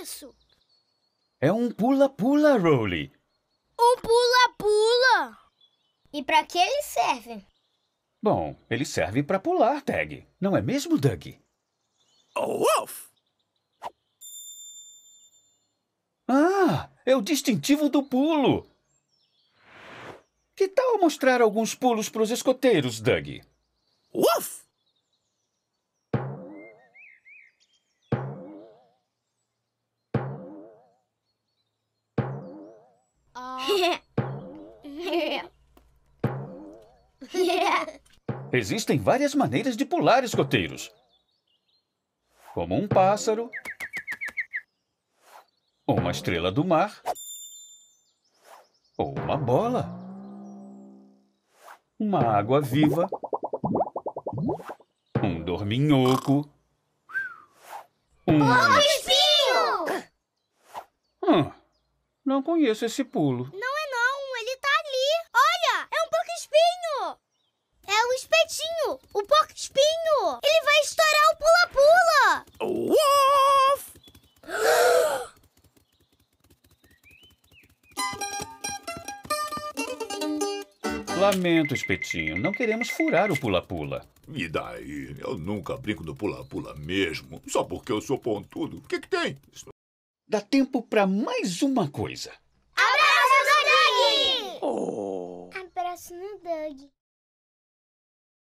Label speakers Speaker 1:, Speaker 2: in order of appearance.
Speaker 1: isso?
Speaker 2: É um pula-pula, Rowley.
Speaker 1: Um pula-pula? E para que ele serve?
Speaker 2: Bom, ele serve para pular, Tag. Não é mesmo, Doug? Oh, wolf! Ah, é o distintivo do pulo. Que tal mostrar alguns pulos para os escoteiros, Doug? Wolf! Existem várias maneiras de pular escoteiros. Como um pássaro, uma estrela do mar ou uma bola. Uma água viva, um dorminhoco, um... Ovo espinho! Hum, ah, não conheço esse pulo.
Speaker 1: espetinho, o porco espinho. Ele vai estourar o pula-pula. Wolf!
Speaker 2: Lamento, espetinho. Não queremos furar o pula-pula. E daí? Eu nunca brinco do pula-pula mesmo. Só porque eu sou pontudo. O que, que tem? Isso... Dá tempo para mais uma coisa.
Speaker 1: Abraço no Doug!
Speaker 2: Oh.
Speaker 1: Abraço no Doug.